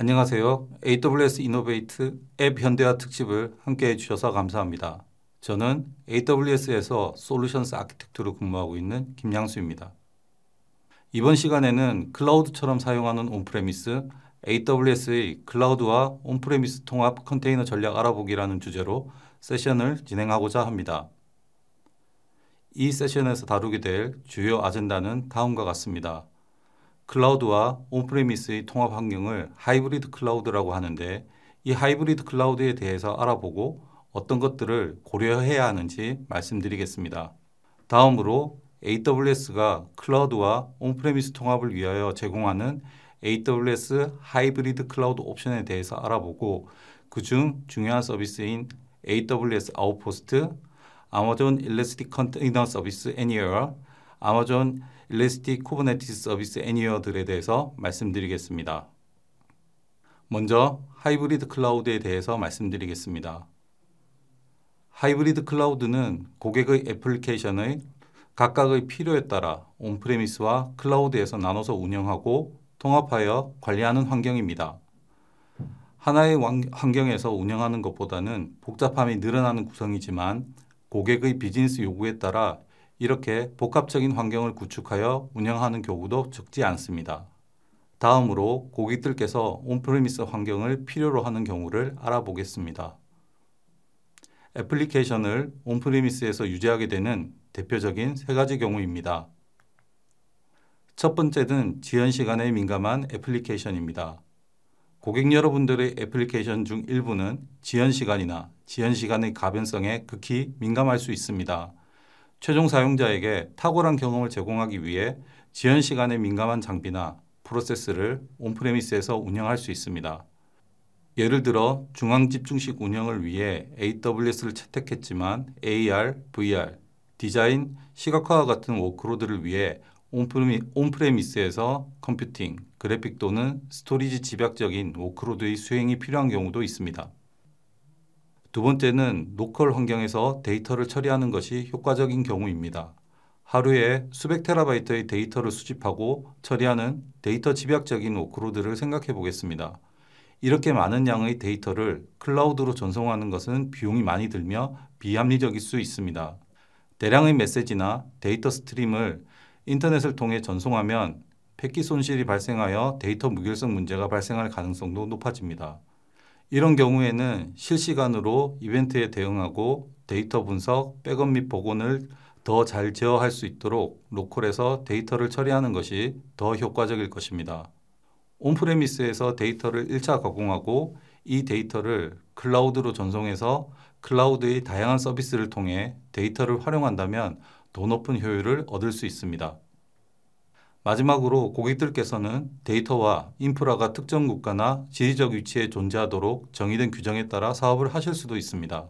안녕하세요. AWS 이노베이트 앱 현대화 특집을 함께해 주셔서 감사합니다. 저는 AWS에서 솔루션스 아키텍트로 근무하고 있는 김양수입니다. 이번 시간에는 클라우드처럼 사용하는 온프레미스 AWS의 클라우드와 온프레미스 통합 컨테이너 전략 알아보기라는 주제로 세션을 진행하고자 합니다. 이 세션에서 다루게 될 주요 아젠다는 다음과 같습니다. 클라우드와 온프레미스의 통합 환경을 하이브리드 클라우드라고 하는데 이 하이브리드 클라우드에 대해서 알아보고 어떤 것들을 고려해야 하는지 말씀드리겠습니다. 다음으로 AWS가 클라우드와 온프레미스 통합을 위하여 제공하는 AWS 하이브리드 클라우드 옵션에 대해서 알아보고 그 중 중요한 서비스인 AWS 아웃포스트, 아마존 일레스틱 컨테이너 서비스 애니얼, 아마존 일레스틱 쿠버네티스 서비스 애니어들에 대해서 말씀드리겠습니다. 먼저 하이브리드 클라우드에 대해서 말씀드리겠습니다. 하이브리드 클라우드는 고객의 애플리케이션의 각각의 필요에 따라 온프레미스와 클라우드에서 나눠서 운영하고 통합하여 관리하는 환경입니다. 하나의 환경에서 운영하는 것보다는 복잡함이 늘어나는 구성이지만 고객의 비즈니스 요구에 따라 이렇게 복합적인 환경을 구축하여 운영하는 교구도 적지 않습니다. 다음으로 고객들께서 온프리미스 환경을 필요로 하는 경우를 알아보겠습니다. 애플리케이션을 온프리미스에서 유지하게 되는 대표적인 세 가지 경우입니다. 첫 번째는 지연 시간에 민감한 애플리케이션입니다. 고객 여러분들의 애플리케이션 중 일부는 지연 시간이나 지연 시간의 가변성에 극히 민감할 수 있습니다. 최종 사용자에게 탁월한 경험을 제공하기 위해 지연 시간에 민감한 장비나 프로세스를 온프레미스에서 운영할 수 있습니다. 예를 들어 중앙 집중식 운영을 위해 AWS를 채택했지만 AR, VR, 디자인, 시각화와 같은 워크로드를 위해 온프레미스에서 컴퓨팅, 그래픽 또는 스토리지 집약적인 워크로드의 수행이 필요한 경우도 있습니다. 두 번째는 노컬 환경에서 데이터를 처리하는 것이 효과적인 경우입니다. 하루에 수백 테라바이트의 데이터를 수집하고 처리하는 데이터 집약적인 워크로드를 생각해 보겠습니다. 이렇게 많은 양의 데이터를 클라우드로 전송하는 것은 비용이 많이 들며 비합리적일 수 있습니다. 대량의 메시지나 데이터 스트림을 인터넷을 통해 전송하면 패킷 손실이 발생하여 데이터 무결성 문제가 발생할 가능성도 높아집니다. 이런 경우에는 실시간으로 이벤트에 대응하고 데이터 분석, 백업 및 복원을 더 잘 제어할 수 있도록 로컬에서 데이터를 처리하는 것이 더 효과적일 것입니다. 온프레미스에서 데이터를 1차 가공하고 이 데이터를 클라우드로 전송해서 클라우드의 다양한 서비스를 통해 데이터를 활용한다면 더 높은 효율을 얻을 수 있습니다. 마지막으로 고객들께서는 데이터와 인프라가 특정 국가나 지리적 위치에 존재하도록 정의된 규정에 따라 사업을 하실 수도 있습니다.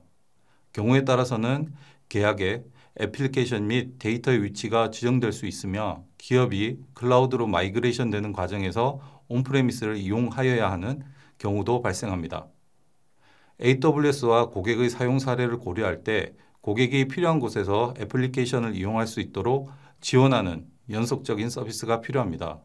경우에 따라서는 계약에 애플리케이션 및 데이터의 위치가 지정될 수 있으며 기업이 클라우드로 마이그레이션 되는 과정에서 온프레미스를 이용하여야 하는 경우도 발생합니다. AWS와 고객의 사용 사례를 고려할 때 고객이 필요한 곳에서 애플리케이션을 이용할 수 있도록 지원하는 연속적인 서비스가 필요합니다.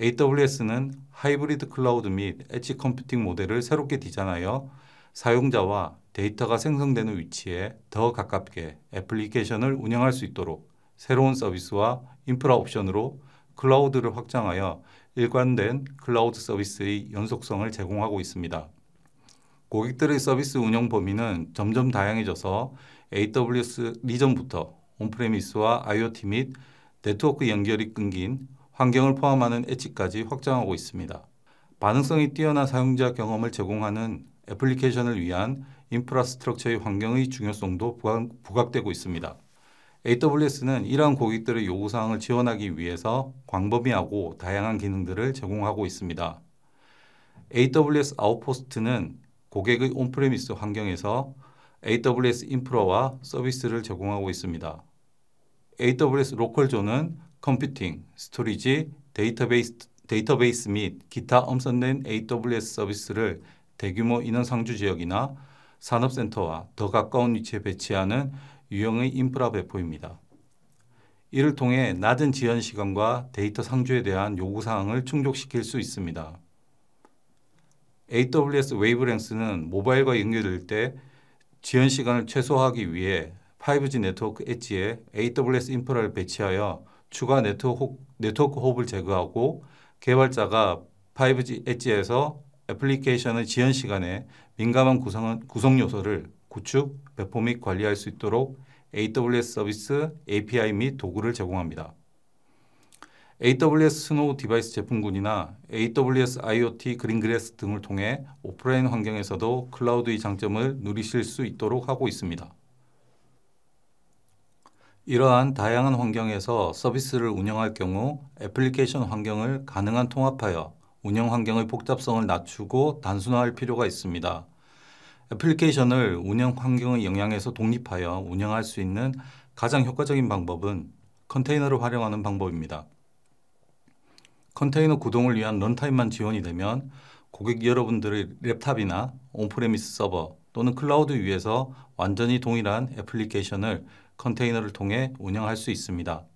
AWS는 하이브리드 클라우드 및 엣지 컴퓨팅 모델을 새롭게 디자인하여 사용자와 데이터가 생성되는 위치에 더 가깝게 애플리케이션을 운영할 수 있도록 새로운 서비스와 인프라 옵션으로 클라우드를 확장하여 일관된 클라우드 서비스의 연속성을 제공하고 있습니다. 고객들의 서비스 운영 범위는 점점 다양해져서 AWS 리전부터 온프레미스와 IoT 및 네트워크 연결이 끊긴 환경을 포함하는 엣지까지 확장하고 있습니다. 반응성이 뛰어난 사용자 경험을 제공하는 애플리케이션을 위한 인프라스트럭처의 환경의 중요성도 부각, 되고 있습니다. AWS는 이러한 고객들의 요구사항을 지원하기 위해서 광범위하고 다양한 기능들을 제공하고 있습니다. AWS 아웃포스트는 고객의 온프레미스 환경에서 AWS 인프라와 서비스를 제공하고 있습니다. AWS 로컬존은 컴퓨팅, 스토리지, 데이터베이스, 데이터베이스 및 기타 엄선된 AWS 서비스를 대규모 인원 상주 지역이나 산업센터와 더 가까운 위치에 배치하는 유형의 인프라 배포입니다. 이를 통해 낮은 지연 시간과 데이터 상주에 대한 요구 사항을 충족시킬 수 있습니다. AWS 웨이브랭스는 모바일과 연결될 때 지연 시간을 최소화하기 위해 5G 네트워크 엣지에 AWS 인프라를 배치하여 추가 네트워크, 네트워크 호흡을 제거하고 개발자가 5G 엣지에서 애플리케이션의 지연 시간에 민감한 구성, 구성 요소를 구축, 배포 및 관리할 수 있도록 AWS 서비스 API 및 도구를 제공합니다. AWS 스노우 디바이스 제품군이나 AWS IoT 그린그래스 등을 통해 오프라인 환경에서도 클라우드의 장점을 누리실 수 있도록 하고 있습니다. 이러한 다양한 환경에서 서비스를 운영할 경우 애플리케이션 환경을 가능한 통합하여 운영 환경의 복잡성을 낮추고 단순화할 필요가 있습니다. 애플리케이션을 운영 환경의 영향에서 독립하여 운영할 수 있는 가장 효과적인 방법은 컨테이너를 활용하는 방법입니다. 컨테이너 구동을 위한 런타임만 지원이 되면 고객 여러분들의 랩탑이나 온프레미스 서버 또는 클라우드 위에서 완전히 동일한 애플리케이션을 컨테이너를 통해 운영할 수 있습니다.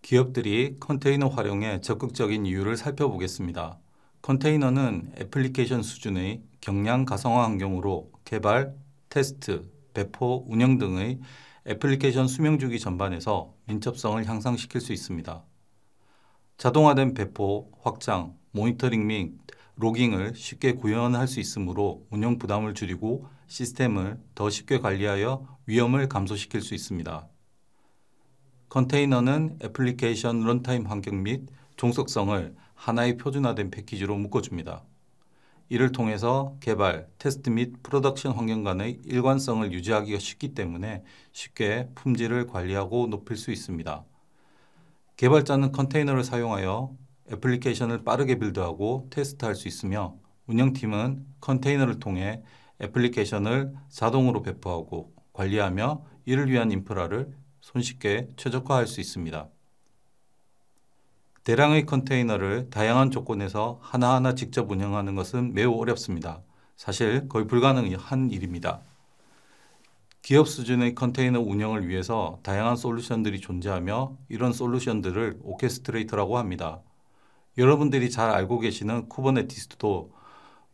기업들이 컨테이너 활용에 적극적인 이유를 살펴보겠습니다. 컨테이너는 애플리케이션 수준의 경량 가성화 환경으로 개발, 테스트, 배포, 운영 등의 애플리케이션 수명주기 전반에서 민첩성을 향상시킬 수 있습니다. 자동화된 배포, 확장, 모니터링 및 로깅을 쉽게 구현할 수 있으므로 운영 부담을 줄이고 시스템을 더 쉽게 관리하여 위험을 감소시킬 수 있습니다. 컨테이너는 애플리케이션 런타임 환경 및 종속성을 하나의 표준화된 패키지로 묶어줍니다. 이를 통해서 개발, 테스트 및 프로덕션 환경 간의 일관성을 유지하기가 쉽기 때문에 쉽게 품질을 관리하고 높일 수 있습니다. 개발자는 컨테이너를 사용하여 애플리케이션을 빠르게 빌드하고 테스트할 수 있으며 운영팀은 컨테이너를 통해 애플리케이션을 자동으로 배포하고 관리하며 이를 위한 인프라를 손쉽게 최적화할 수 있습니다. 대량의 컨테이너를 다양한 조건에서 하나하나 직접 운영하는 것은 매우 어렵습니다. 사실 거의 불가능한 일입니다. 기업 수준의 컨테이너 운영을 위해서 다양한 솔루션들이 존재하며 이런 솔루션들을 오케스트레이터라고 합니다. 여러분들이 잘 알고 계시는 쿠버네티스도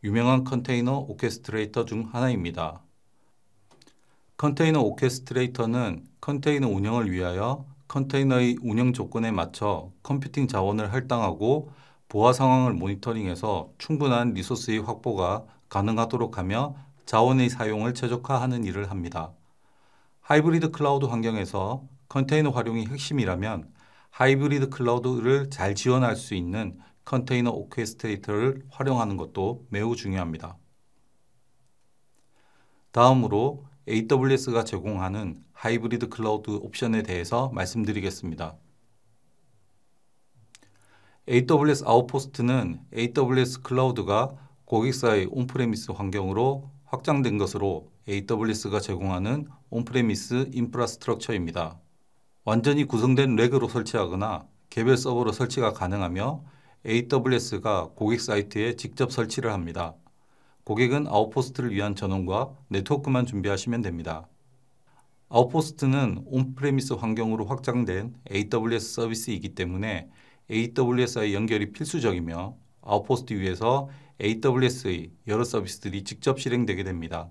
유명한 컨테이너 오케스트레이터 중 하나입니다. 컨테이너 오케스트레이터는 컨테이너 운영을 위하여 컨테이너의 운영 조건에 맞춰 컴퓨팅 자원을 할당하고 보아 상황을 모니터링해서 충분한 리소스의 확보가 가능하도록 하며 자원의 사용을 최적화하는 일을 합니다. 하이브리드 클라우드 환경에서 컨테이너 활용이 핵심이라면 하이브리드 클라우드를 잘 지원할 수 있는 컨테이너 오케스트레이터를 활용하는 것도 매우 중요합니다. 다음으로 AWS가 제공하는 하이브리드 클라우드 옵션에 대해서 말씀드리겠습니다. AWS 아웃포스트는 AWS 클라우드가 고객사의 온프레미스 환경으로 확장된 것으로 AWS가 제공하는 온프레미스 인프라스트럭처입니다. 완전히 구성된 렉으로 설치하거나 개별 서버로 설치가 가능하며 AWS가 고객 사이트에 직접 설치를 합니다. 고객은 아웃포스트를 위한 전원과 네트워크만 준비하시면 됩니다. 아웃포스트는 온프레미스 환경으로 확장된 AWS 서비스이기 때문에 AWS와의 연결이 필수적이며 아웃포스트 위에서 AWS의 여러 서비스들이 직접 실행되게 됩니다.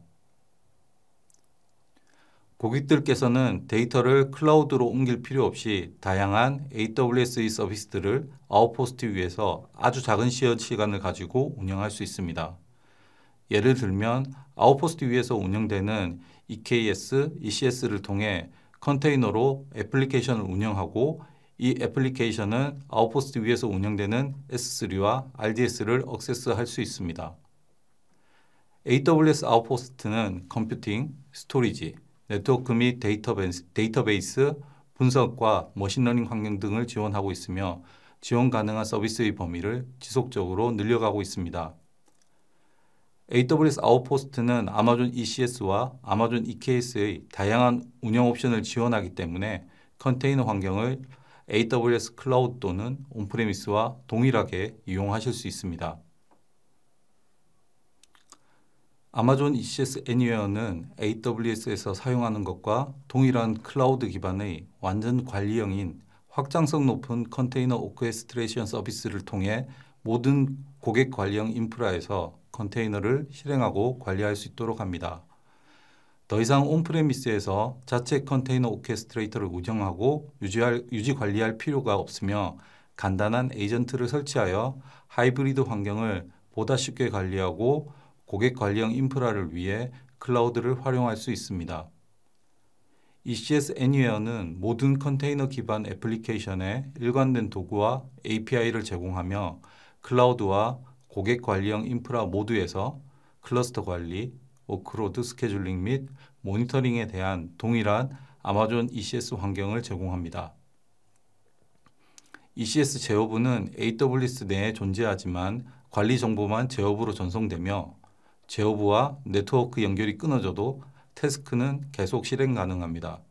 고객들께서는 데이터를 클라우드로 옮길 필요 없이 다양한 AWS의 e 서비스들을 아웃포스트 위에서 아주 작은 시간을 가지고 운영할 수 있습니다. 예를 들면 아웃포스트 위에서 운영되는 EKS, ECS를 통해 컨테이너로 애플리케이션을 운영하고 이 애플리케이션은 아웃포스트 위에서 운영되는 S3와 RDS를 억세스할 수 있습니다. AWS 아웃포스트는 컴퓨팅, 스토리지, 네트워크 및 데이터베이스, 데이터베이스 분석과 머신러닝 환경 등을 지원하고 있으며 지원 가능한 서비스의 범위를 지속적으로 늘려가고 있습니다. AWS 아웃포스트는 아마존 ECS와 아마존 EKS의 다양한 운영 옵션을 지원하기 때문에 컨테이너 환경을 AWS 클라우드 또는 온프레미스와 동일하게 이용하실 수 있습니다. 아마존 ECS a n 애니웨어는 AWS에서 사용하는 것과 동일한 클라우드 기반의 완전 관리형인 확장성 높은 컨테이너 오케스트레이션 서비스를 통해 모든 고객 관리형 인프라에서 컨테이너를 실행하고 관리할 수 있도록 합니다. 더 이상 온프레미스에서 자체 컨테이너 오케스트레이터를 운영하고 유지할, 유지 관리할 필요가 없으며 간단한 에이전트를 설치하여 하이브리드 환경을 보다 쉽게 관리하고 고객 관리형 인프라를 위해 클라우드를 활용할 수 있습니다. ECS Anywhere는 모든 컨테이너 기반 애플리케이션에 일관된 도구와 API를 제공하며 클라우드와 고객 관리형 인프라 모두에서 클러스터 관리, 워크로드 스케줄링 및 모니터링에 대한 동일한 아마존 ECS 환경을 제공합니다. ECS 제어부는 AWS 내에 존재하지만 관리 정보만 제어부로 전송되며 제어부와 네트워크 연결이 끊어져도 태스크는 계속 실행 가능합니다.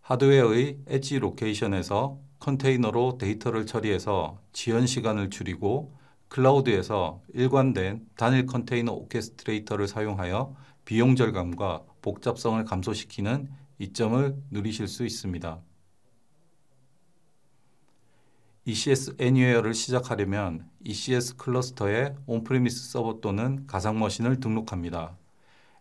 하드웨어의 엣지 로케이션에서 컨테이너로 데이터를 처리해서 지연 시간을 줄이고 클라우드에서 일관된 단일 컨테이너 오케스트레이터를 사용하여 비용 절감과 복잡성을 감소시키는 이점을 누리실 수 있습니다. ECS a n 애니웨어를 시작하려면 ECS 클러스터에 온프리미스 서버 또는 가상 머신을 등록합니다.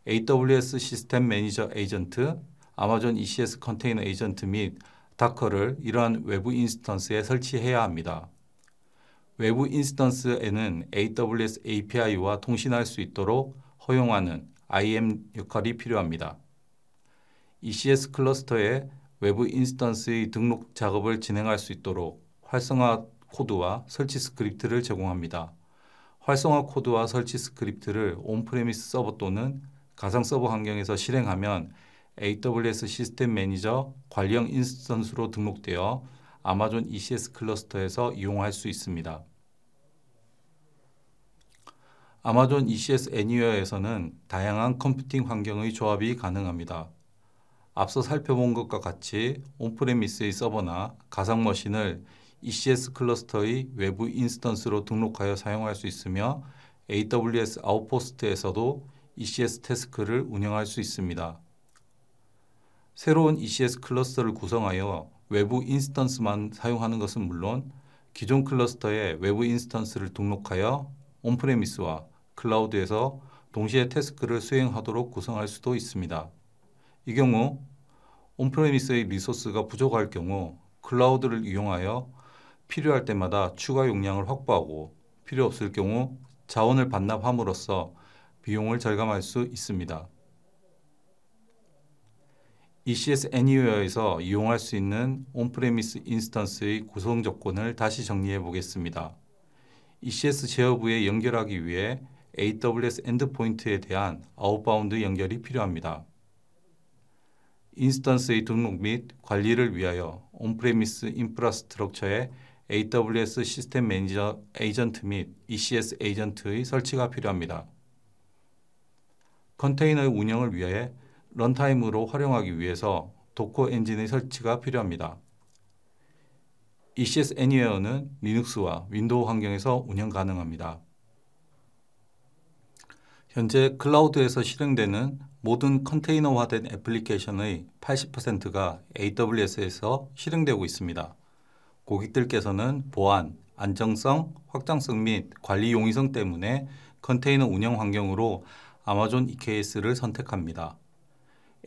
AWS 시스템 매니저 에이전트, 아마존 ECS 컨테이너 에이전트 및 다커를 이러한 외부 인스턴스에 설치해야 합니다. 외부 인스턴스에는 AWS API와 통신할 수 있도록 허용하는 IAM 역할이 필요합니다. ECS 클러스터에 외부 인스턴스의 등록 작업을 진행할 수 있도록 활성화 코드와 설치 스크립트를 제공합니다. 활성화 코드와 설치 스크립트를 온프레미스 서버 또는 가상 서버 환경에서 실행하면 AWS 시스템 매니저 관련 인스턴스로 등록되어 아마존 ECS 클러스터에서 이용할 수 있습니다. 아마존 ECS 애니웨어에서는 다양한 컴퓨팅 환경의 조합이 가능합니다. 앞서 살펴본 것과 같이 온프레미스의 서버나 가상 머신을 ECS 클러스터의 외부 인스턴스로 등록하여 사용할 수 있으며 AWS 아웃포스트에서도 ECS 태스크를 운영할 수 있습니다. 새로운 ECS 클러스터를 구성하여 외부 인스턴스만 사용하는 것은 물론 기존 클러스터에 외부 인스턴스를 등록하여 온프레미스와 클라우드에서 동시에 태스크를 수행하도록 구성할 수도 있습니다. 이 경우 온프레미스의 리소스가 부족할 경우 클라우드를 이용하여 필요할 때마다 추가 용량을 확보하고 필요 없을 경우 자원을 반납함으로써 비용을 절감할 수 있습니다. ECS Anywhere에서 이용할 수 있는 온프레미스 인스턴스의 구성 조건을 다시 정리해 보겠습니다. ECS 제어부에 연결하기 위해 AWS 엔드포인트에 대한 아웃바운드 연결이 필요합니다. 인스턴스의 등록 및 관리를 위하여 온프레미스 인프라스트럭처에 AWS 시스템 매니저 에이전트 및 ECS 에이전트의 설치가 필요합니다. 컨테이너의 운영을 위해 런타임으로 활용하기 위해서 도커 엔진의 설치가 필요합니다. ECS 애니웨어는 리눅스와 윈도우 환경에서 운영 가능합니다. 현재 클라우드에서 실행되는 모든 컨테이너화된 애플리케이션의 80%가 AWS에서 실행되고 있습니다. 고객들께서는 보안, 안정성, 확장성 및 관리 용이성 때문에 컨테이너 운영 환경으로 아마존 EKS를 선택합니다.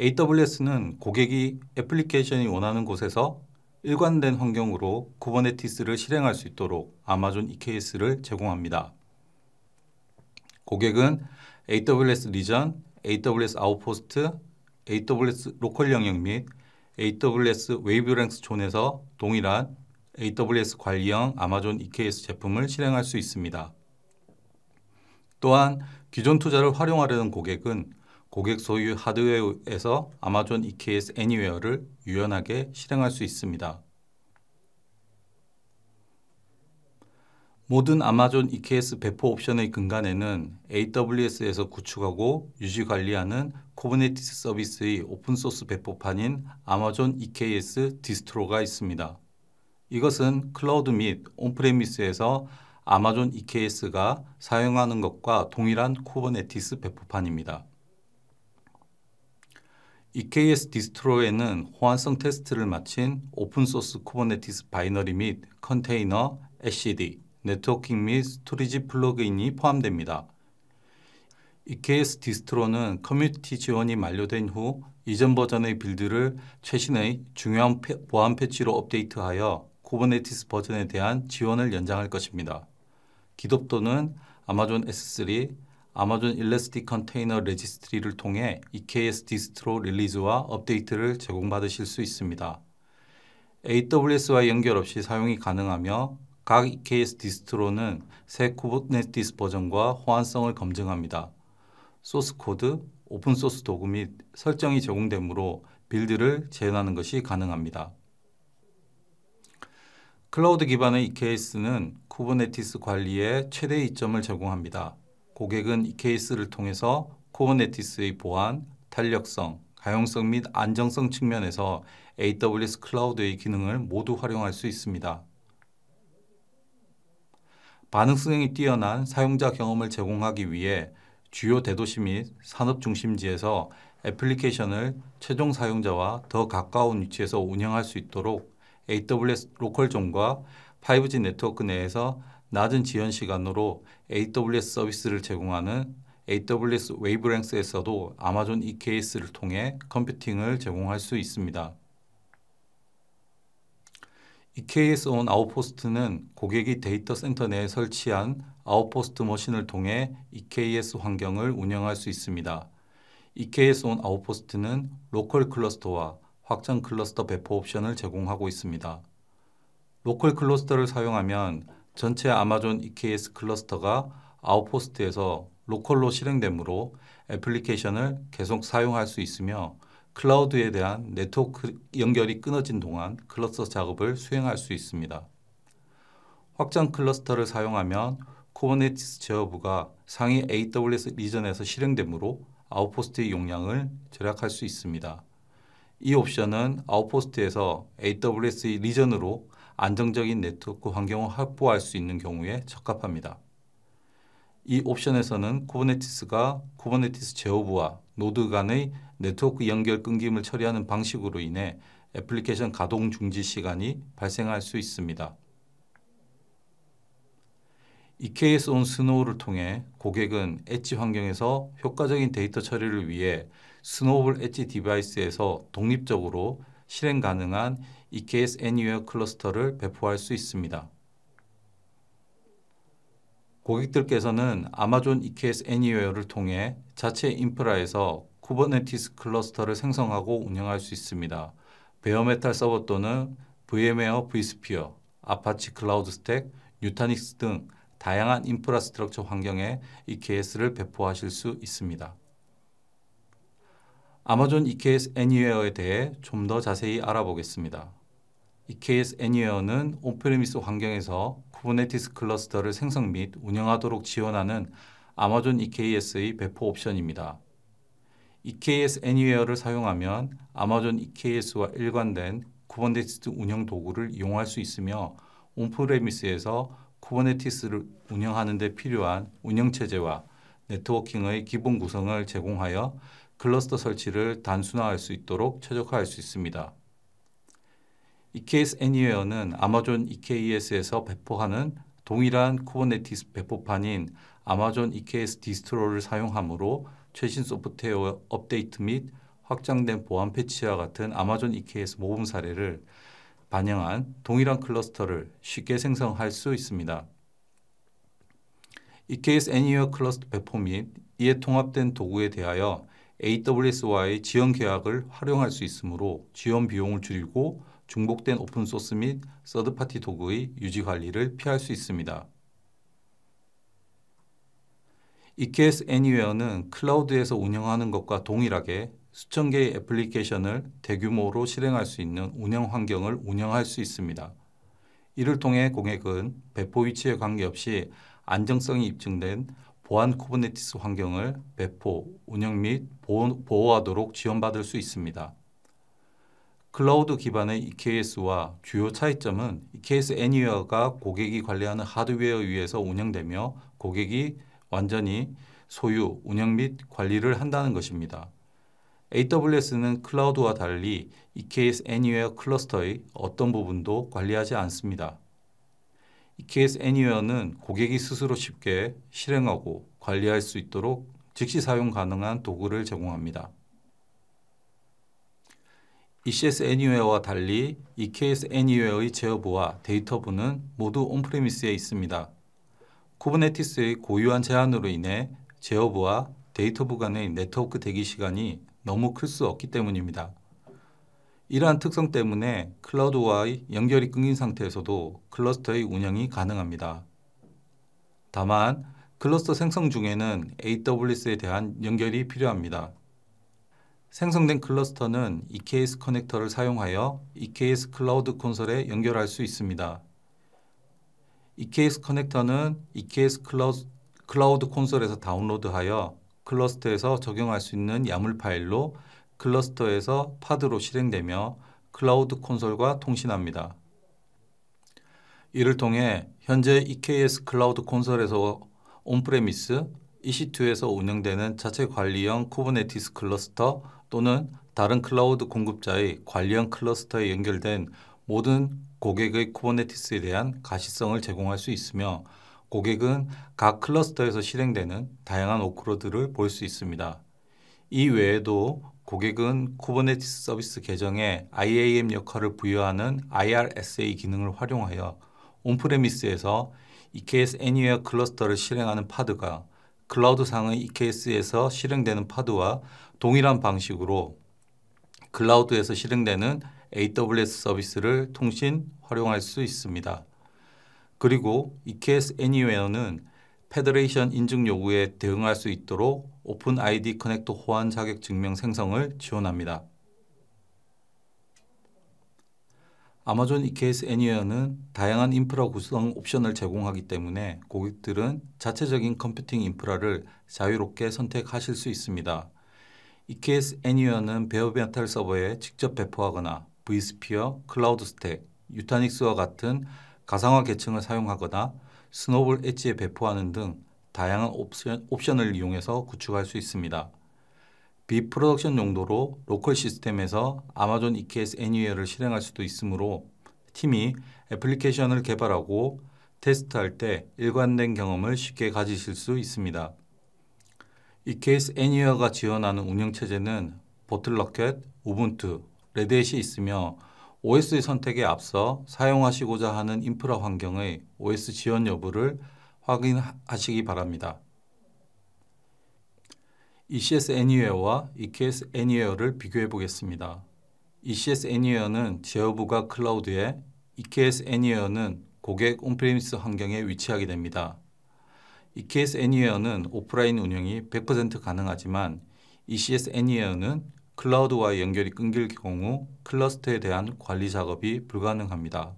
AWS는 고객이 애플리케이션이 원하는 곳에서 일관된 환경으로 쿠버네티스를 실행할 수 있도록 아마존 EKS를 제공합니다. 고객은 AWS 리전, AWS 아웃포스트, AWS 로컬 영역 및 AWS 웨이브랭스 존에서 동일한 AWS 관리형 아마존 EKS 제품을 실행할 수 있습니다. 또한 기존 투자를 활용하려는 고객은 고객 소유 하드웨어에서 아마존 EKS 애니웨어를 유연하게 실행할 수 있습니다. 모든 아마존 EKS 배포 옵션의 근간에는 AWS에서 구축하고 유지 관리하는 코버네티스 서비스의 오픈소스 배포판인 아마존 EKS 디스트로가 있습니다. 이것은 클라우드 및 온프레미스에서 아마존 EKS가 사용하는 것과 동일한 쿠버네티스 배포판입니다. EKS 디스트로에는 호환성 테스트를 마친 오픈소스 쿠버네티스 바이너리 및 컨테이너, e c d 네트워킹 및 스토리지 플러그인이 포함됩니다. EKS 디스트로는 커뮤니티 지원이 만료된 후 이전 버전의 빌드를 최신의 중요한 보안 패치로 업데이트하여 쿠버네티스 버전에 대한 지원을 연장할 것입니다. 기독도는 아마존 S3, 아마존 일레스틱 컨테이너 레지스트리를 통해 EKS 디스트로 릴리즈와 업데이트를 제공받으실 수 있습니다. AWS와 연결 없이 사용이 가능하며 각 EKS 디스트로는 새 쿠버네티스 버전과 호환성을 검증합니다. 소스 코드, 오픈소스 도구 및 설정이 제공되므로 빌드를 재현하는 것이 가능합니다. 클라우드 기반의 EKS는 쿠버네티스 관리에 최대의 이점을 제공합니다. 고객은 EKS를 통해서 쿠버네티스의 보안, 탄력성, 가용성 및 안정성 측면에서 AWS 클라우드의 기능을 모두 활용할 수 있습니다. 반응성이 뛰어난 사용자 경험을 제공하기 위해 주요 대도시 및 산업 중심지에서 애플리케이션을 최종 사용자와 더 가까운 위치에서 운영할 수 있도록 AWS 로컬 존과 5G 네트워크 내에서 낮은 지연 시간으로 AWS 서비스를 제공하는 AWS 웨이브랭스에서도 아마존 EKS를 통해 컴퓨팅을 제공할 수 있습니다. EKS 온 아웃포스트는 고객이 데이터 센터 내에 설치한 아웃포스트 머신을 통해 EKS 환경을 운영할 수 있습니다. EKS 온 아웃포스트는 로컬 클러스터와 확장 클러스터 배포 옵션을 제공하고 있습니다. 로컬 클러스터를 사용하면 전체 아마존 EKS 클러스터가 아웃포스트에서 로컬로 실행되므로 애플리케이션을 계속 사용할 수 있으며 클라우드에 대한 네트워크 연결이 끊어진 동안 클러스터 작업을 수행할 수 있습니다. 확장 클러스터를 사용하면 쿠버네티스 제어부가 상위 AWS 리전에서 실행되므로 아웃포스트의 용량을 절약할 수 있습니다. 이 옵션은 아웃포스트에서 AWS e 리전으로 안정적인 네트워크 환경을 확보할 수 있는 경우에 적합합니다. 이 옵션에서는 쿠버네티스가 쿠버네티스 제어부와 노드 간의 네트워크 연결 끊김을 처리하는 방식으로 인해 애플리케이션 가동 중지 시간이 발생할 수 있습니다. EKS on Snow를 통해 고객은 엣지 환경에서 효과적인 데이터 처리를 위해 스노블볼 엣지 디바이스에서 독립적으로 실행 가능한 EKS Anywhere 클러스터를 배포할 수 있습니다. 고객들께서는 아마존 EKS Anywhere를 통해 자체 인프라에서 쿠버네티스 클러스터를 생성하고 운영할 수 있습니다. 베어메탈 서버 또는 VMware vSphere, 아파치 클라우드 스택, 뉴타닉스 등 다양한 인프라스트럭처 환경에 EKS를 배포하실 수 있습니다. 아마존 EKS Anywhere에 대해 좀 더 자세히 알아보겠습니다. EKS Anywhere는 온프레미스 환경에서 쿠버네티스 클러스터를 생성 및 운영하도록 지원하는 아마존 EKS의 배포 옵션입니다. EKS Anywhere를 사용하면 아마존 EKS와 일관된 쿠버네티스 운영 도구를 이용할 수 있으며 온프레미스에서 쿠버네티스를 운영하는 데 필요한 운영체제와 네트워킹의 기본 구성을 제공하여 클러스터 설치를 단순화할 수 있도록 최적화할 수 있습니다. EKS Anywhere는 아마존 EKS에서 배포하는 동일한 쿠버네티스 배포판인 아마존 EKS 디스트로를 사용하므로 최신 소프트웨어 업데이트 및 확장된 보안 패치와 같은 아마존 EKS 모범 사례를 반영한 동일한 클러스터를 쉽게 생성할 수 있습니다. EKS Anywhere 클러스터 배포 및 이에 통합된 도구에 대하여 AWS와의 지원 계약을 활용할 수 있으므로 지원 비용을 줄이고 중복된 오픈소스 및 서드파티 도구의 유지 관리를 피할 수 있습니다. EKS 애니웨어는 클라우드에서 운영하는 것과 동일하게 수천 개의 애플리케이션을 대규모로 실행할 수 있는 운영 환경을 운영할 수 있습니다. 이를 통해 고객은 배포 위치에 관계없이 안정성이 입증된 보안 쿠버네티스 환경을 배포, 운영 및 보호, 하도록 지원받을 수 있습니다. 클라우드 기반의 EKS와 주요 차이점은 EKS 애니웨어가 고객이 관리하는 하드웨어에 서 운영되며 고객이 완전히 소유, 운영 및 관리를 한다는 것입니다. AWS는 클라우드와 달리 EKS 애니웨어 클러스터의 어떤 부분도 관리하지 않습니다. EKS a n y w h e r e 는 고객이 스스로 쉽게 실행하고 관리할 수 있도록 즉시 사용 가능한 도구를 제공합니다. ECS 애니웨어와 달리 EKS 애니웨어의 제어부와 데이터부는 모두 온프레미스에 있습니다. 쿠버네티스의 고유한 제한으로 인해 제어부와 데이터부 간의 네트워크 대기 시간이 너무 클 수 없기 때문입니다. 이러한 특성 때문에 클라우드와의 연결이 끊긴 상태에서도 클러스터의 운영이 가능합니다. 다만 클러스터 생성 중에는 AWS에 대한 연결이 필요합니다. 생성된 클러스터는 EKS 커넥터를 사용하여 EKS 클라우드 콘솔에 연결할 수 있습니다. EKS 커넥터는 EKS 클라우 클라우드 콘솔에서 다운로드하여 클러스터에서 적용할 수 있는 야물 파일로 클러스터에서 파드로 실행되며 클라우드 콘솔과 통신합니다. 이를 통해 현재 EKS 클라우드 콘솔에서 온프레미스, EC2에서 운영되는 자체 관리형 쿠버네티스 클러스터 또는 다른 클라우드 공급자의 관리형 클러스터에 연결된 모든 고객의 쿠버네티스에 대한 가시성을 제공할 수 있으며 고객은 각 클러스터에서 실행되는 다양한 오크로드를 볼 수 있습니다. 이 외에도 고객은 쿠버네티스 서비스 계정에 IAM 역할을 부여하는 IRSA 기능을 활용하여 온프레미스에서 EKS Anywhere 클러스터를 실행하는 파드가 클라우드상의 EKS에서 실행되는 파드와 동일한 방식으로 클라우드에서 실행되는 AWS 서비스를 통신 활용할 수 있습니다. 그리고 EKS Anywhere는 페더레이션 인증 요구에 대응할 수 있도록 오픈 아이디 커넥터 호환 자격 증명 생성을 지원합니다. 아마존 EKS 애니어는 다양한 인프라 구성 옵션을 제공하기 때문에 고객들은 자체적인 컴퓨팅 인프라를 자유롭게 선택하실 수 있습니다. EKS 애니어는 베어메탈 서버에 직접 배포하거나 vSphere, 클라우드 스택, 유타닉스와 같은 가상화 계층을 사용하거나 스노볼 엣지에 배포하는 등 다양한 옵션, 옵션을 이용해서 구축할 수 있습니다. 비프로덕션 용도로 로컬 시스템에서 아마존 EKS 애니웨어를 실행할 수도 있으므로 팀이 애플리케이션을 개발하고 테스트할 때 일관된 경험을 쉽게 가지실 수 있습니다. EKS 애니웨어가 지원하는 운영체제는 버틀러켓, 우분투, 레드햇이 있으며 OS의 선택에 앞서 사용하시고자 하는 인프라 환경의 OS 지원 여부를 확인하시기 바랍니다. ECS Anywhere와 EKS Anywhere를 비교해 보겠습니다. ECS Anywhere는 제어부가 클라우드에, EKS Anywhere는 고객 온프레미스 환경에 위치하게 됩니다. EKS Anywhere는 오프라인 운영이 100% 가능하지만 ECS Anywhere는 클라우드와의 연결이 끊길 경우 클러스터에 대한 관리 작업이 불가능합니다.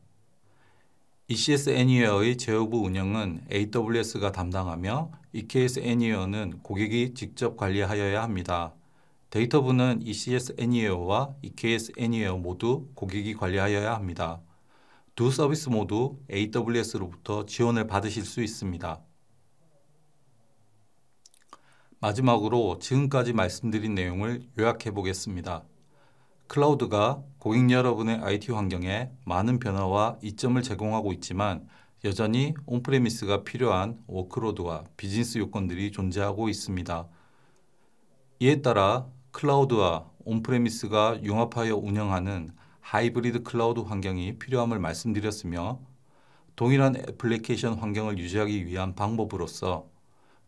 ECS Anywhere의 제어부 운영은 AWS가 담당하며 EKS Anywhere는 고객이 직접 관리하여야 합니다. 데이터부는 ECS Anywhere와 EKS Anywhere 모두 고객이 관리하여야 합니다. 두 서비스 모두 AWS로부터 지원을 받으실 수 있습니다. 마지막으로 지금까지 말씀드린 내용을 요약해 보겠습니다. 클라우드가 고객 여러분의 IT 환경에 많은 변화와 이점을 제공하고 있지만 여전히 온프레미스가 필요한 워크로드와 비즈니스 요건들이 존재하고 있습니다. 이에 따라 클라우드와 온프레미스가 융합하여 운영하는 하이브리드 클라우드 환경이 필요함을 말씀드렸으며 동일한 애플리케이션 환경을 유지하기 위한 방법으로서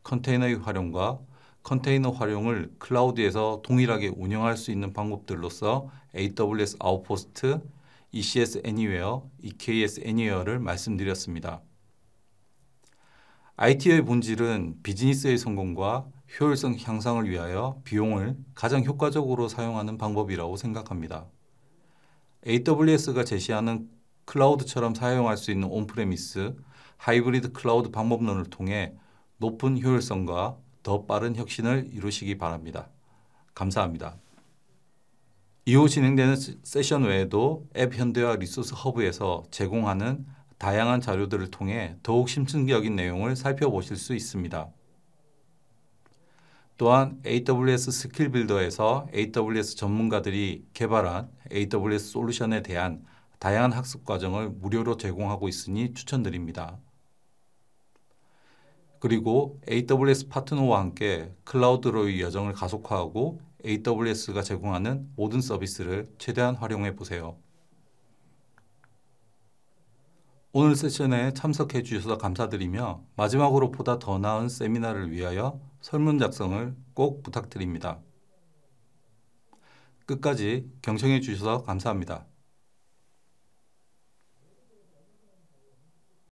컨테이너의 활용과 컨테이너 활용을 클라우드에서 동일하게 운영할 수 있는 방법들로서 AWS Outpost, ECS Anywhere, EKS Anywhere를 말씀드렸습니다. IT의 본질은 비즈니스의 성공과 효율성 향상을 위하여 비용을 가장 효과적으로 사용하는 방법이라고 생각합니다. AWS가 제시하는 클라우드처럼 사용할 수 있는 온프레미스, 하이브리드 클라우드 방법론을 통해 높은 효율성과 더 빠른 혁신을 이루시기 바랍니다. 감사합니다. 이후 진행되는 세션 외에도 앱 현대화 리소스 허브에서 제공하는 다양한 자료들을 통해 더욱 심층적인 내용을 살펴보실 수 있습니다. 또한 AWS 스킬 빌더에서 AWS 전문가들이 개발한 AWS 솔루션에 대한 다양한 학습 과정을 무료로 제공하고 있으니 추천드립니다. 그리고 AWS 파트너와 함께 클라우드로의 여정을 가속화하고 AWS가 제공하는 모든 서비스를 최대한 활용해 보세요. 오늘 세션에 참석해 주셔서 감사드리며 마지막으로 보다 더 나은 세미나를 위하여 설문 작성을 꼭 부탁드립니다. 끝까지 경청해 주셔서 감사합니다.